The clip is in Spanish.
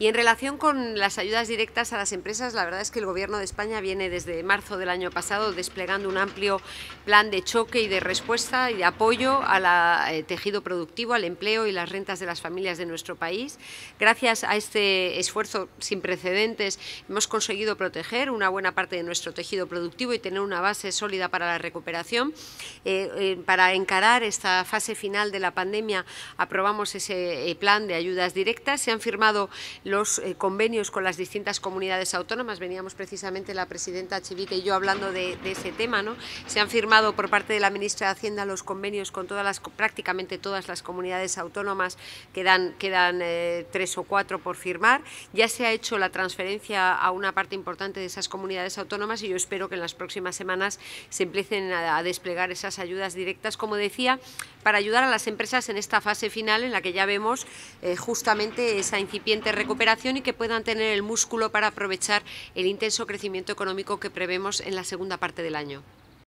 Y en relación con las ayudas directas a las empresas, la verdad es que el Gobierno de España viene desde marzo del año pasado desplegando un amplio plan de choque y de respuesta y de apoyo al eh, tejido productivo, al empleo y las rentas de las familias de nuestro país. Gracias a este esfuerzo sin precedentes hemos conseguido proteger una buena parte de nuestro tejido productivo y tener una base sólida para la recuperación. Eh, eh, para encarar esta fase final de la pandemia aprobamos ese plan de ayudas directas. Se han firmado los eh, convenios con las distintas comunidades autónomas. Veníamos precisamente la presidenta chivite y yo hablando de, ese tema. ¿no? Se han firmado por parte de la ministra de Hacienda los convenios con todas las, prácticamente todas las comunidades autónomas, quedan, quedan eh, tres o cuatro por firmar. Ya se ha hecho la transferencia a una parte importante de esas comunidades autónomas y yo espero que en las próximas semanas se empiecen a, desplegar esas ayudas directas, como decía, para ayudar a las empresas en esta fase final en la que ya vemos eh, justamente esa incipiente recuperación y que puedan tener el músculo para aprovechar el intenso crecimiento económico que prevemos en la segunda parte del año.